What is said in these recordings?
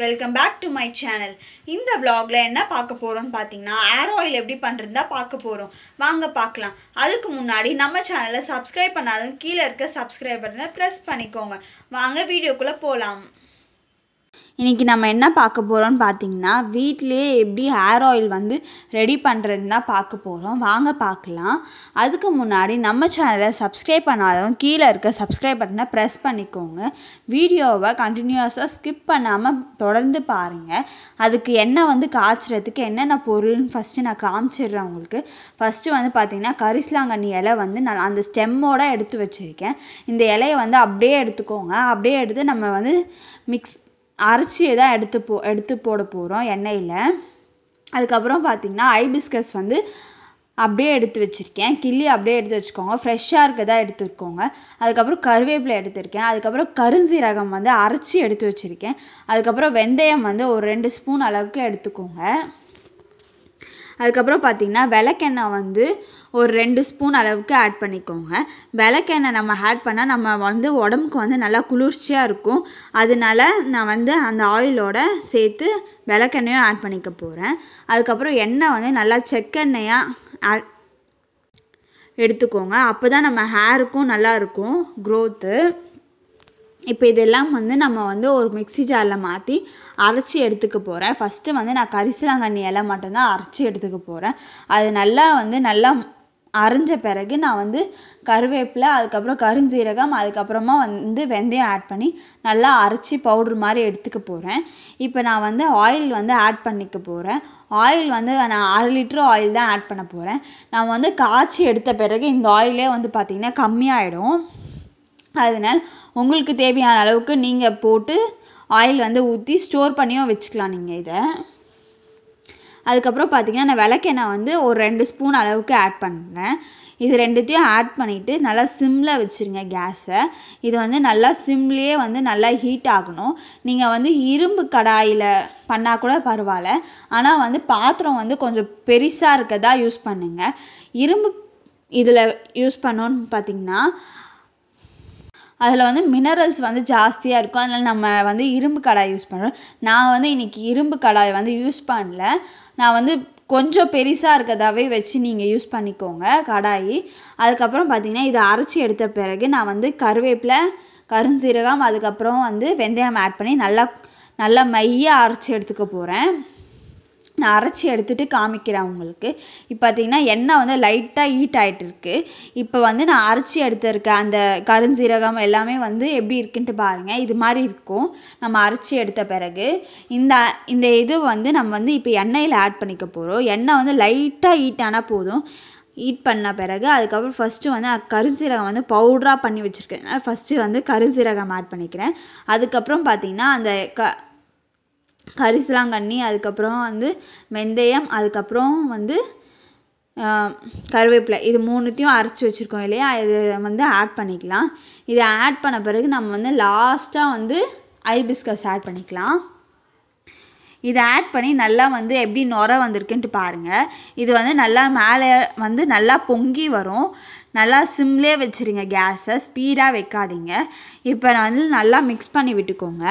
welcome back to my channel இந்த வ்ளாகில் என்ன பார்க்க போறோம்னு பார்த்தீங்கன்னா ஏர் ஆயில் எப்படி பண்ணுறதா பார்க்க போறோம் வாங்க பார்க்கலாம் அதுக்கு முன்னாடி நம்ம சேனலை சப்ஸ்கிரைப் பண்ணாதும் கீழே இருக்க சப்ஸ்கிரைப் பட்டனை ப்ரெஸ் பண்ணிக்கோங்க வாங்க வீடியோக்குள்ளே போகலாம் இன்றைக்கி நம்ம என்ன பார்க்க போகிறோம்னு பார்த்தீங்கன்னா வீட்டிலே எப்படி ஹேர் ஆயில் வந்து ரெடி பண்ணுறதுன்னு தான் பார்க்க போகிறோம் வாங்க பார்க்கலாம் அதுக்கு முன்னாடி நம்ம சேனலை சப்ஸ்கிரைப் பண்ணாதவங்க கீழே இருக்க சப்ஸ்கிரைப் பட்டனை ப்ரெஸ் பண்ணிக்கோங்க வீடியோவை கண்டினியூஸாக ஸ்கிப் பண்ணாமல் தொடர்ந்து பாருங்கள் அதுக்கு என்ன வந்து காய்ச்சறதுக்கு என்னென்ன பொருள்னு ஃபஸ்ட்டு நான் காமிச்சிடுறேன் உங்களுக்கு ஃபஸ்ட்டு வந்து பார்த்திங்கன்னா கரிசிலாங்கண்ணி இலை வந்து நான் அந்த ஸ்டெம்மோடு எடுத்து வச்சுருக்கேன் இந்த இலையை வந்து அப்படியே எடுத்துக்கோங்க அப்படியே எடுத்து நம்ம வந்து மிக்ஸ் அரைச்சியை தான் எடுத்து போ எடுத்து போட போகிறோம் எண்ணெயில் அதுக்கப்புறம் பார்த்திங்கன்னா ஐபிஸ்கஸ் வந்து அப்படியே எடுத்து வச்சுருக்கேன் கிள்ளி அப்படியே எடுத்து வச்சுக்கோங்க ஃப்ரெஷ்ஷாக தான் எடுத்துருக்கோங்க அதுக்கப்புறம் கருவேப்பிலை எடுத்திருக்கேன் அதுக்கப்புறம் கருஞ்சீரகம் வந்து அரைச்சி எடுத்து வச்சுருக்கேன் அதுக்கப்புறம் வெந்தயம் வந்து ஒரு ரெண்டு ஸ்பூன் அளவுக்கு எடுத்துக்கோங்க அதுக்கப்புறம் பார்த்திங்கன்னா விளக்கெண்ணெய் வந்து ஒரு ரெண்டு ஸ்பூன் அளவுக்கு ஆட் பண்ணிக்கோங்க விளக்கெண்ணெய் நம்ம ஆட் பண்ணால் நம்ம வந்து உடம்புக்கு வந்து நல்லா குளிர்ச்சியாக இருக்கும் அதனால நான் வந்து அந்த ஆயிலோட சேர்த்து விளக்கெண்ணையும் ஆட் பண்ணிக்க போகிறேன் அதுக்கப்புறம் எண்ணெய் வந்து நல்லா செக்கெண்ணெயாக எடுத்துக்கோங்க அப்போ தான் நம்ம ஹேருக்கும் நல்லாயிருக்கும் க்ரோத்து இப்போ இதெல்லாம் வந்து நம்ம வந்து ஒரு மிக்சி ஜாரில் மாற்றி அரைச்சி எடுத்துக்க போகிறேன் ஃபஸ்ட்டு வந்து நான் கரிசலாங்கண்ணி இலை மட்டும்தான் அரைச்சி எடுத்துக்க போகிறேன் அது நல்லா வந்து நல்லா அரைஞ்ச பிறகு நான் வந்து கருவேப்பிலை அதுக்கப்புறம் கருஞ்சீரகம் அதுக்கப்புறமா வந்து வெந்தயம் ஆட் பண்ணி நல்லா அரைச்சி பவுட்ரு மாதிரி எடுத்துக்க போகிறேன் இப்போ நான் வந்து ஆயில் வந்து ஆட் பண்ணிக்க போகிறேன் ஆயில் வந்து நான் அரை லிட்டரு ஆயில் தான் ஆட் பண்ண போகிறேன் நான் வந்து காய்ச்சி எடுத்த பிறகு இந்த ஆயிலே வந்து பார்த்திங்கன்னா கம்மியாயிடும் அதனால் உங்களுக்கு தேவையான அளவுக்கு நீங்கள் போட்டு ஆயில் வந்து ஊற்றி ஸ்டோர் பண்ணியும் வச்சுக்கலாம் நீங்கள் இதை அதுக்கப்புறம் பார்த்திங்கன்னா நான் விளக்கெண்ணெய் வந்து ஒரு ரெண்டு ஸ்பூன் அளவுக்கு ஆட் பண்ணுறேன் இது ரெண்டுத்தையும் ஆட் பண்ணிவிட்டு நல்லா சிம்மில் வச்சுருங்க கேஸை இது வந்து நல்லா சிம்லேயே வந்து நல்லா ஹீட் ஆகணும் நீங்கள் வந்து இரும்பு கடாயில் பண்ணால் கூட பரவாயில்ல ஆனால் வந்து பாத்திரம் வந்து கொஞ்சம் பெருசாக இருக்கதா யூஸ் பண்ணுங்கள் இரும்பு இதில் யூஸ் பண்ணோன்னு பார்த்திங்கன்னா அதில் வந்து மினரல்ஸ் வந்து ஜாஸ்தியாக இருக்கும் அதனால் நம்ம வந்து இரும்பு கடாய் யூஸ் பண்ணுறோம் நான் வந்து இன்றைக்கி இரும்பு கடாய் வந்து யூஸ் பண்ணல நான் வந்து கொஞ்சம் பெருசாக இருக்கிறதாவே வச்சு நீங்கள் யூஸ் பண்ணிக்கோங்க கடாயி அதுக்கப்புறம் பார்த்திங்கன்னா இதை அரைச்சி எடுத்த பிறகு நான் வந்து கருவேப்பிலை கருஞ்சீரகம் அதுக்கப்புறம் வந்து வெந்தயம் ஆட் பண்ணி நல்லா நல்லா மையாக அரைச்சி எடுத்துக்க போகிறேன் நான் அரைச்சி எடுத்துட்டு காமிக்கிறேன் உங்களுக்கு இப்போ பார்த்தீங்கன்னா எண்ணெய் வந்து லைட்டாக ஹீட் இருக்குது இப்போ வந்து நான் அரைச்சி எடுத்திருக்க அந்த கருஞ்சீரகம் எல்லாமே வந்து எப்படி இருக்குன்ட்டு பாருங்கள் இது மாதிரி இருக்கும் நம்ம அரைச்சி எடுத்த பிறகு இந்த இந்த இது வந்து நம்ம வந்து இப்போ எண்ணெயில் ஆட் பண்ணிக்க போகிறோம் எண்ணெய் வந்து லைட்டாக ஹீட் ஆனால் போதும் ஹீட் பண்ண பிறகு அதுக்கப்புறம் ஃபஸ்ட்டு வந்து கருஞ்சீரகம் வந்து பவுட்ராக பண்ணி வச்சுருக்கேன் ஃபஸ்ட்டு வந்து கருஞ்சீரகம் ஆட் பண்ணிக்கிறேன் அதுக்கப்புறம் பார்த்திங்கன்னா அந்த க கண்ணி அதுக்கப்புறம் வந்து வெந்தயம் அதுக்கப்புறம் வந்து கருவேப்பிலை இது மூணுத்தையும் அரைச்சி வச்சுருக்கோம் இல்லையா இது வந்து ஆட் பண்ணிக்கலாம் இதை ஆட் பண்ண பிறகு நம்ம வந்து லாஸ்ட்டாக வந்து ஐ பிஸ்கஸ் ஆட் பண்ணிக்கலாம் இதை ஆட் பண்ணி நல்லா வந்து எப்படி நுர வந்திருக்குன்ட்டு பாருங்கள் இது வந்து நல்லா மேலே வந்து நல்லா பொங்கி வரும் நல்லா சிம்லே வச்சுருங்க கேஸை ஸ்பீடாக வைக்காதீங்க இப்போ வந்து நல்லா மிக்ஸ் பண்ணி விட்டுக்கோங்க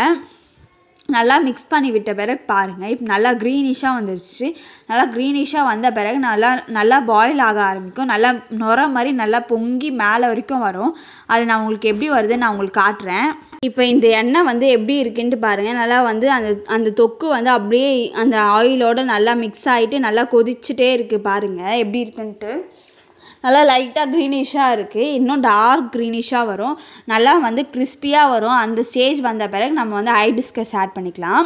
நல்லா மிக்ஸ் பண்ணி விட்ட பிறகு பாருங்கள் இப்போ நல்லா க்ரீனிஷாக வந்துருச்சு நல்லா க்ரீனிஷாக வந்த பிறகு நல்லா நல்லா பாயில் ஆக ஆரம்பிக்கும் நல்லா நுர மாதிரி நல்லா பொங்கி மேலே வரைக்கும் வரும் அது நான் உங்களுக்கு எப்படி வருதுன்னு நான் உங்களுக்கு காட்டுறேன் இப்போ இந்த எண்ணெய் வந்து எப்படி இருக்குன்ட்டு பாருங்கள் நல்லா வந்து அந்த அந்த தொக்கு வந்து அப்படியே அந்த ஆயிலோடு நல்லா மிக்ஸ் ஆகிட்டு நல்லா கொதிச்சுட்டே இருக்குது பாருங்கள் எப்படி இருக்குன்ட்டு நல்லா லைட்டாக க்ரீனிஷாக இருக்குது இன்னும் டார்க் க்ரீனிஷாக வரும் நல்லா வந்து கிறிஸ்பியாக வரும் அந்த ஸ்டேஜ் வந்த பிறகு நம்ம வந்து ஐ டிஸ்கஸ் ஆட் பண்ணிக்கலாம்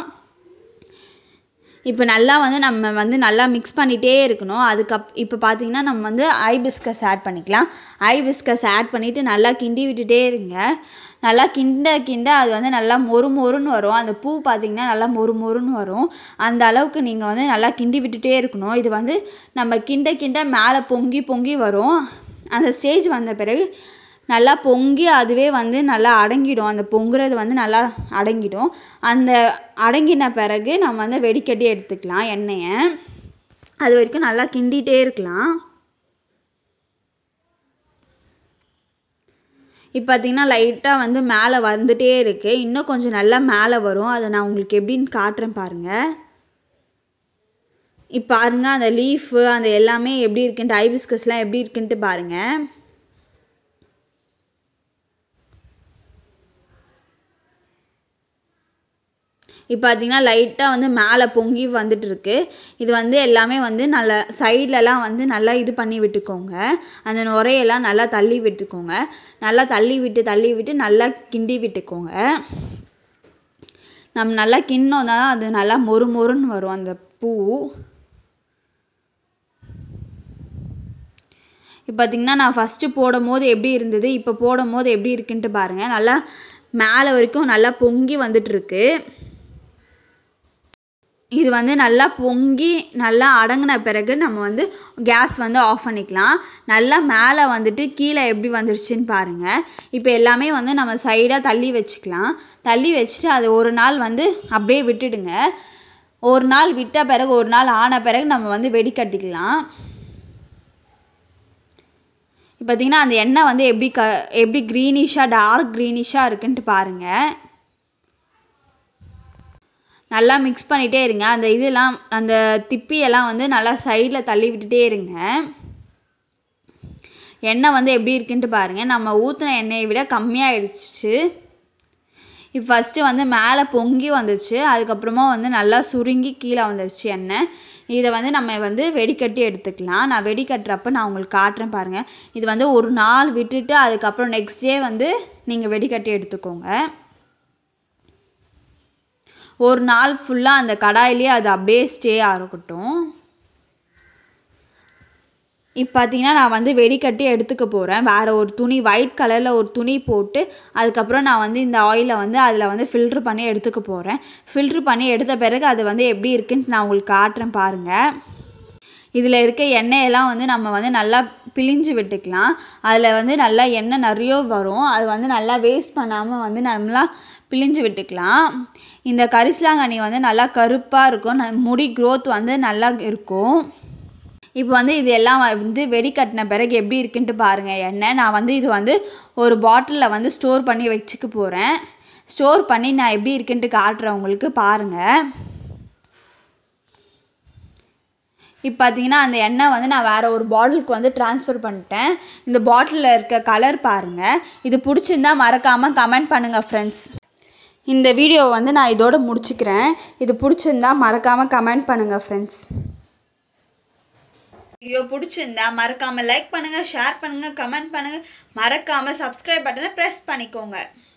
இப்போ நல்லா வந்து நம்ம வந்து நல்லா மிக்ஸ் பண்ணிகிட்டே இருக்கணும் அதுக்கப் இப்போ பார்த்திங்கன்னா நம்ம வந்து ஐபிஸ்கஸ் ஆட் பண்ணிக்கலாம் ஐ பிஸ்கஸ் ஆட் பண்ணிவிட்டு நல்லா கிண்டி விட்டுட்டே இருங்க நல்லா கிண்ட கிண்ட அது வந்து நல்லா மொறு மொறுன்னு வரும் அந்த பூ பார்த்திங்கன்னா நல்லா மொறு மொறுன்னு வரும் அந்த அளவுக்கு நீங்கள் வந்து நல்லா கிண்டி விட்டுகிட்டே இருக்கணும் இது வந்து நம்ம கிண்ட கிண்ட மேலே பொங்கி பொங்கி வரும் அந்த ஸ்டேஜ் வந்த பிறகு நல்லா பொங்கி அதுவே வந்து நல்லா அடங்கிடும் அந்த பொங்குறது வந்து நல்லா அடங்கிடும் அந்த அடங்கின பிறகு நம்ம வந்து வெடிக்கட்டி எடுத்துக்கலாம் எண்ணெயை அது வரைக்கும் நல்லா கிண்டிகிட்டே இருக்கலாம் இப்போ பார்த்தீங்கன்னா லைட்டாக வந்து மேலே வந்துகிட்டே இருக்குது இன்னும் கொஞ்சம் நல்லா மேலே வரும் அதை நான் உங்களுக்கு எப்படின்னு காட்டுறேன் பாருங்கள் இப்போ பாருங்கள் அந்த லீஃபு அந்த எல்லாமே எப்படி இருக்குன்ட்டு ஐபிஸ்கஸ்லாம் எப்படி இருக்குன்ட்டு பாருங்கள் இப்போ பார்த்திங்கன்னா லைட்டாக வந்து மேலே பொங்கி வந்துட்டுருக்கு இது வந்து எல்லாமே வந்து நல்லா சைட்லலாம் வந்து நல்லா இது பண்ணி விட்டுக்கோங்க அந்த நுரையெல்லாம் நல்லா தள்ளி விட்டுக்கோங்க நல்லா தள்ளி விட்டு தள்ளி விட்டு நல்லா கிண்டி விட்டுக்கோங்க நம்ம நல்லா கிண்ணோம் தான் அது நல்லா மொறு மொறுன்னு வரும் அந்த பூ இப்போ பார்த்திங்கன்னா நான் ஃபஸ்ட்டு போடும் போது எப்படி இருந்தது இப்போ போடும் போது எப்படி இருக்குன்ட்டு பாருங்கள் நல்லா மேலே வரைக்கும் நல்லா பொங்கி வந்துட்டுருக்கு இது வந்து நல்லா பொங்கி நல்லா அடங்கின பிறகு நம்ம வந்து கேஸ் வந்து ஆஃப் பண்ணிக்கலாம் நல்லா மேலே வந்துட்டு கீழே எப்படி வந்துருச்சுன்னு பாருங்கள் இப்போ எல்லாமே வந்து நம்ம சைடாக தள்ளி வச்சுக்கலாம் தள்ளி வச்சுட்டு அது ஒரு நாள் வந்து அப்படியே விட்டுடுங்க ஒரு நாள் விட்ட பிறகு ஒரு நாள் ஆன பிறகு நம்ம வந்து வெடிக்கட்டிக்கலாம் இப்போ பார்த்திங்கன்னா அந்த எண்ணெய் வந்து எப்படி க எப்படி க்ரீனிஷாக டார்க் க்ரீனிஷாக இருக்குன்ட்டு பாருங்கள் நல்லா மிக்ஸ் பண்ணிகிட்டே இருங்க அந்த இதெல்லாம் அந்த திப்பியெல்லாம் வந்து நல்லா சைடில் தள்ளி விட்டுட்டே இருங்க எண்ணெய் வந்து எப்படி இருக்குன்ட்டு பாருங்கள் நம்ம ஊற்றின எண்ணெயை விட கம்மியாகிடுச்சு இப்போ ஃபஸ்ட்டு வந்து மேலே பொங்கி வந்துச்சு அதுக்கப்புறமா வந்து நல்லா சுருங்கி கீழே வந்துடுச்சு எண்ணெய் இதை வந்து நம்ம வந்து வெடிக்கட்டி எடுத்துக்கலாம் நான் வெடிக்கட்டுறப்ப நான் உங்களுக்கு காட்டுறேன் பாருங்கள் இது வந்து ஒரு நாள் விட்டுட்டு அதுக்கப்புறம் நெக்ஸ்ட் டே வந்து நீங்கள் வெடிக்கட்டி எடுத்துக்கோங்க ஒரு நாள் ஃபுல்லாக அந்த கடாயிலே அது அப்படியே ஸ்டே ஆகட்டும் இப்போ பார்த்தீங்கன்னா நான் வந்து வெடிக்கட்டி எடுத்துக்க போகிறேன் வேறு ஒரு துணி ஒயிட் கலரில் ஒரு துணி போட்டு அதுக்கப்புறம் நான் வந்து இந்த ஆயிலை வந்து அதில் வந்து ஃபில்ட்ரு பண்ணி எடுத்துக்க போகிறேன் ஃபில்ட்ரு பண்ணி எடுத்த பிறகு அது வந்து எப்படி இருக்குன்னு நான் உங்களுக்கு காட்டுறேன் பாருங்கள் இதில் இருக்க எண்ணெயெல்லாம் வந்து நம்ம வந்து நல்லா பிழிஞ்சு விட்டுக்கலாம் அதில் வந்து நல்லா எண்ணெய் நிறைய வரும் அது வந்து நல்லா வேஸ்ட் பண்ணாமல் வந்து நம்மளாம் பிழிஞ்சு விட்டுக்கலாம் இந்த கரிசலாங்கண்ணி வந்து நல்லா கருப்பாக இருக்கும் முடி க்ரோத் வந்து நல்லா இருக்கும் இப்போ வந்து இது எல்லாம் வந்து வெடி கட்டின பிறகு எப்படி இருக்குன்ட்டு பாருங்கள் என்ன நான் வந்து இது வந்து ஒரு பாட்டிலில் வந்து ஸ்டோர் பண்ணி வச்சுக்க போகிறேன் ஸ்டோர் பண்ணி நான் எப்படி இருக்குன்ட்டு காட்டுறேன் உங்களுக்கு பாருங்கள் இப்போ பார்த்தீங்கன்னா அந்த எண்ணெய் வந்து நான் வேறு ஒரு பாட்டிலுக்கு வந்து டிரான்ஸ்ஃபர் பண்ணிட்டேன் இந்த பாட்டிலில் இருக்க கலர் பாருங்கள் இது பிடிச்சிருந்தா மறக்காமல் கமெண்ட் பண்ணுங்கள் ஃப்ரெண்ட்ஸ் இந்த வீடியோவை வந்து நான் இதோடு முடிச்சுக்கிறேன் இது பிடிச்சிருந்தா மறக்காமல் கமெண்ட் பண்ணுங்கள் ஃப்ரெண்ட்ஸ் வீடியோ பிடிச்சிருந்தா மறக்காமல் லைக் பண்ணுங்கள் ஷேர் பண்ணுங்கள் கமெண்ட் பண்ணுங்கள் மறக்காமல் சப்ஸ்கிரைப் பட்டனை ப்ரெஸ் பண்ணிக்கோங்க